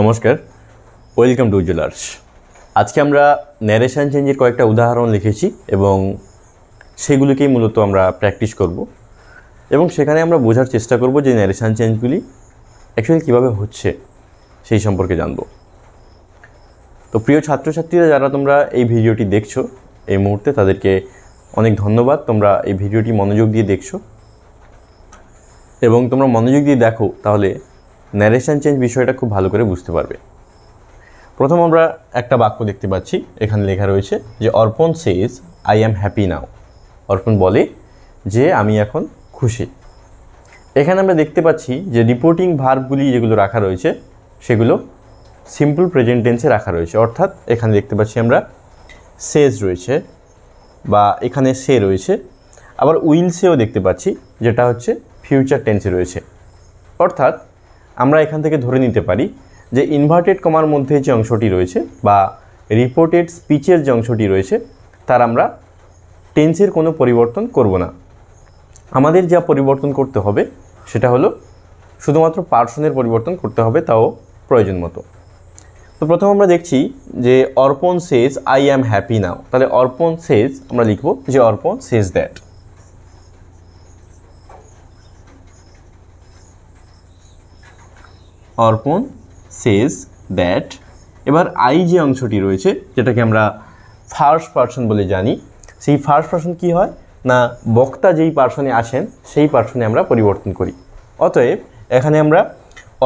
নমস্কার welcome to jewellers আজকে আমরা ন্যারেশান চেঞ্জের কয়েকটা উদাহরণ লিখেছি এবং সেগুলিকেই মূলত আমরা প্র্যাকটিস করব এবং সেখানে আমরা বোঝার চেষ্টা করব যে ন্যারেশান চেঞ্জগুলি অ্যাকচুয়ালি কীভাবে হচ্ছে সেই সম্পর্কে জানব তো প্রিয় ছাত্রছাত্রীরা যারা তোমরা এই ভিডিওটি দেখছো এই মুহূর্তে তাদেরকে অনেক ধন্যবাদ তোমরা এই ভিডিওটি মনোযোগ দিয়ে দেখছো এবং তোমরা মনোযোগ দিয়ে দেখো তাহলে ন্যারেশন চেঞ্জ বিষয়টা খুব ভালো করে বুঝতে পারবে প্রথম আমরা একটা বাক্য দেখতে পাচ্ছি এখানে লেখা রয়েছে যে অর্পণ সেজ আই অ্যাম হ্যাপি নাও অর্পণ বলে যে আমি এখন খুশি এখানে আমরা দেখতে পাচ্ছি যে রিপোর্টিং ভার্বগুলি যেগুলো রাখা রয়েছে সেগুলো সিম্পল প্রেজেন্ট টেন্সে রাখা রয়েছে অর্থাৎ এখানে দেখতে পাচ্ছি আমরা সেজ রয়েছে বা এখানে সে রয়েছে আবার উইল সেও দেখতে পাচ্ছি যেটা হচ্ছে ফিউচার টেন্সে রয়েছে অর্থাৎ আমরা এখান থেকে ধরে নিতে পারি যে ইনভার্টেড কমার মধ্যে যে অংশটি রয়েছে বা রিপোর্টেড স্পিচের যে অংশটি রয়েছে তার আমরা টেন্সের কোনো পরিবর্তন করব না আমাদের যা পরিবর্তন করতে হবে সেটা হলো শুধুমাত্র পার্সনের পরিবর্তন করতে হবে তাও প্রয়োজন মতো তো প্রথম আমরা দেখছি যে অর্পণ সেজ আই অ্যাম হ্যাপি নাও তাহলে অর্পণ সেজ আমরা লিখব যে অর্পণ সেজ দ্যাট অর্পণ সেজ দ্যাট এবার আই যে অংশটি রয়েছে যেটাকে আমরা ফার্স্ট পার্সন বলে জানি সেই ফার্স্ট পার্সন কি হয় না বক্তা যেই পার্সনে আসেন সেই পার্সনে আমরা পরিবর্তন করি অতএব এখানে আমরা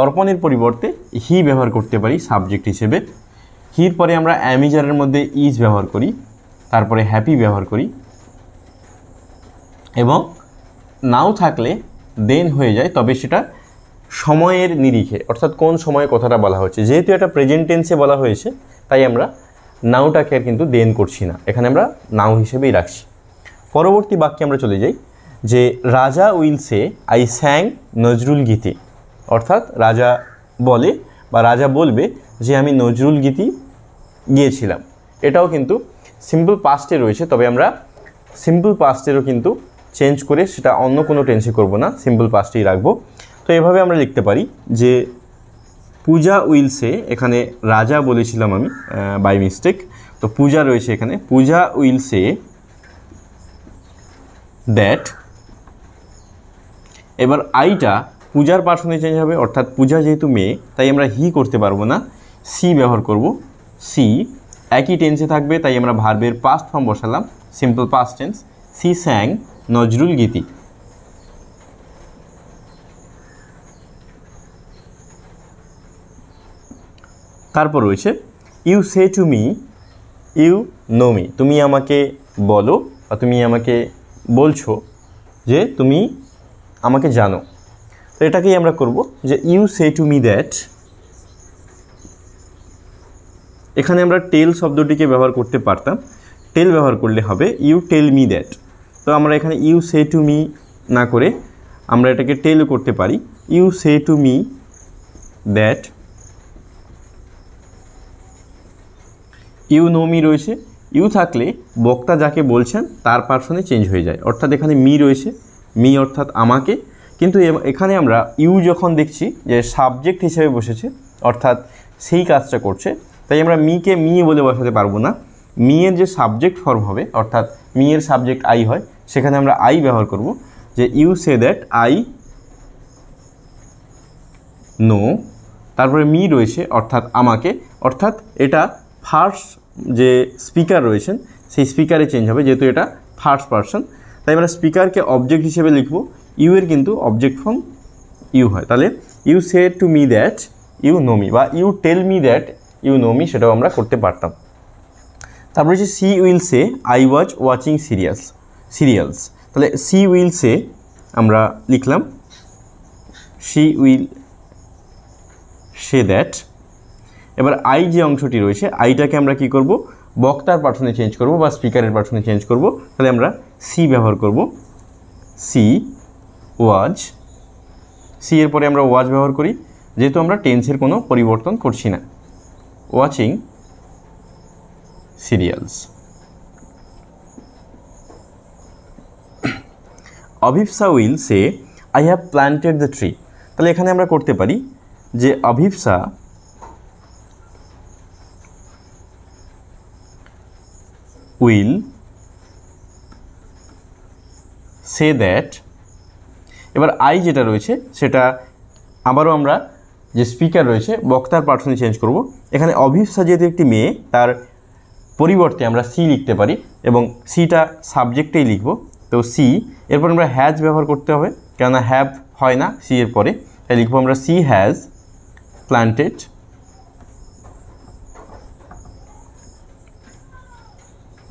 অর্পণের পরিবর্তে হি ব্যবহার করতে পারি সাবজেক্ট হিসেবে হির পরে আমরা অ্যামিজারের মধ্যে ইজ ব্যবহার করি তারপরে হ্যাপি ব্যবহার করি এবং নাও থাকলে দেন হয়ে যায় তবে সেটা সময়ের নিরিখে অর্থাৎ কোন সময়ে কথাটা বলা হচ্ছে যেহেতু এটা প্রেজেন্ট টেন্সে বলা হয়েছে তাই আমরা নাউটাকে আর কিন্তু দেন করছি না এখানে আমরা নাও হিসেবেই রাখছি পরবর্তী বাক্যে আমরা চলে যাই যে রাজা উইলসে আই স্যাং নজরুল গীতি অর্থাৎ রাজা বলে বা রাজা বলবে যে আমি নজরুল গীতি গিয়েছিলাম এটাও কিন্তু সিম্পল পাস্টে রয়েছে তবে আমরা সিম্পল পাস্টেরও কিন্তু চেঞ্জ করে সেটা অন্য কোনো টেন্সে করব না সিম্পল পাস্টেই রাখবো তো এভাবে আমরা লিখতে পারি যে পূজা উইলসে এখানে রাজা বলেছিলাম আমি বাই মিস্টেক তো পূজা রয়েছে এখানে পূজা উইলসে দ্যাট এবার আইটা পূজার পার্সনে চেঞ্জ হবে অর্থাৎ পূজা যেহেতু মেয়ে তাই আমরা হি করতে পারবো না সি ব্যবহার করব সি একই টেন্সে থাকবে তাই আমরা ভার্বের পাস্ট ফর্ম বসালাম simple past tense she sang Nazrul Geeti তারপর রয়েছে you say to me you know me তুমি আমাকে বলো বা তুমি আমাকে বলছো যে তুমি আমাকে জানো তো এটাকেই আমরা করব যে you say to me that এখানে আমরা টেল শব্দটিকে ব্যবহার করতে পারতাম টেল ব্যবহার করলে হবে ইউ টেল মি দ্যাট তো আমরা এখানে ইউ সে টু মি না করে আমরা এটাকে টেল করতে পারি you say to me that me রয়েছে ইউ থাকলে বক্তা যাকে বলছেন তার পার্সনে চেঞ্জ হয়ে যায় অর্থাৎ এখানে মি রয়েছে মি অর্থাৎ আমাকে কিন্তু এখানে আমরা ইউ যখন দেখছি যে সাবজেক্ট হিসেবে বসেছে অর্থাৎ সেই কাজটা করছে তাই আমরা মিকে মি বলে বসাতে পারবো না মিয়ের যে সাবজেক্ট ফর্ম হবে অর্থাৎ মিয়ের সাবজেক্ট আই হয় সেখানে আমরা আই ব্যবহার করব যে you say that I know তারপরে মি রয়েছে অর্থাৎ আমাকে অর্থাৎ এটা ফার্স্ট যে স্পিকার রয়েছেন সেই স্পিকারে চেঞ্জ হবে যেহেতু এটা ফার্স্ট পার্সন তাই আমরা স্পিকারকে অবজেক্ট হিসেবে লিখব ইউ এর কিন্তু অবজেক্ট ফর্ম ইউ হয় তাহলে you say to me that you know me বা you tell me that you know me সেটাও আমরা করতে পারতাম তারপরে হচ্ছে she will say I watch watching serials serials তাহলে সি উইল সে আমরা লিখলাম সি উইল সে দ্যাট এবার আই যে অংশটি রয়েছে আইটাকে আমরা কি করব বক্তার পাঠনে চেঞ্জ করব বা স্পিকারের পাঠনে চেঞ্জ করব তাহলে আমরা সি ব্যবহার করব সি ওয়াজ সি এর পরে আমরা ওয়াজ ব্যবহার করি যেহেতু আমরা টেন্সের কোনো পরিবর্তন করছি না watching serials Abhipsa will say I have planted the tree তাহলে এখানে আমরা করতে পারি যে অভিপসা will সে দ্যাট এবার আই যেটা রয়েছে সেটা আবারও আমরা যে স্পিকার রয়েছে বক্তার পার্সনে চেঞ্জ করব এখানে অভিপসা যেহেতু একটি মেয়ে তার পরিবর্তে আমরা সি লিখতে পারি এবং সিটা সাবজেক্টেই লিখব তো সি এরপর আমরা হ্যাজ ব্যবহার করতে হবে কেননা হ্যাভ হয় না সি এর পরে তাই লিখবো আমরা she has planted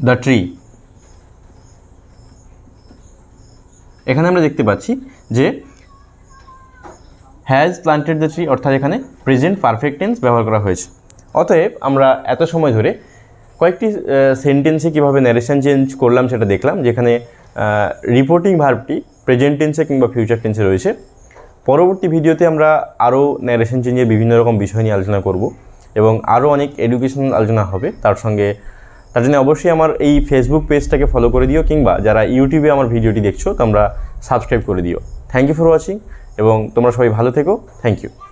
the tree এখানে আমরা দেখতে পাচ্ছি যে হ্যাজ প্লান্টেড দ্য ট্রি অর্থাৎ এখানে প্রেজেন্ট পারফেক্ট টেন্স ব্যবহার করা হয়েছে অতএব আমরা এত সময় ধরে কয়েকটি সেন্টেন্সে কীভাবে ন্যারেশন চেঞ্জ করলাম সেটা দেখলাম যেখানে রিপোর্টিং ভার্বটি প্রেজেন্ট টেন্সে কিংবা ফিউচার টেন্সে রয়েছে পরবর্তী ভিডিওতে আমরা আরও ন্যারেশন চেঞ্জের বিভিন্ন রকম বিষয় নিয়ে আলোচনা করব এবং আরও অনেক এডুকেশনাল আলোচনা হবে তার সঙ্গে তার জন্য অবশ্যই আমার এই ফেসবুক পেজটাকে ফলো করে দিও কিংবা যারা ইউটিউবে আমার ভিডিওটি দেখছো তোমরা সাবস্ক্রাইব করে দিও থ্যাংক ইউ ফর ওয়াচিং এবং তোমরা সবাই ভালো থেকো থ্যাংক ইউ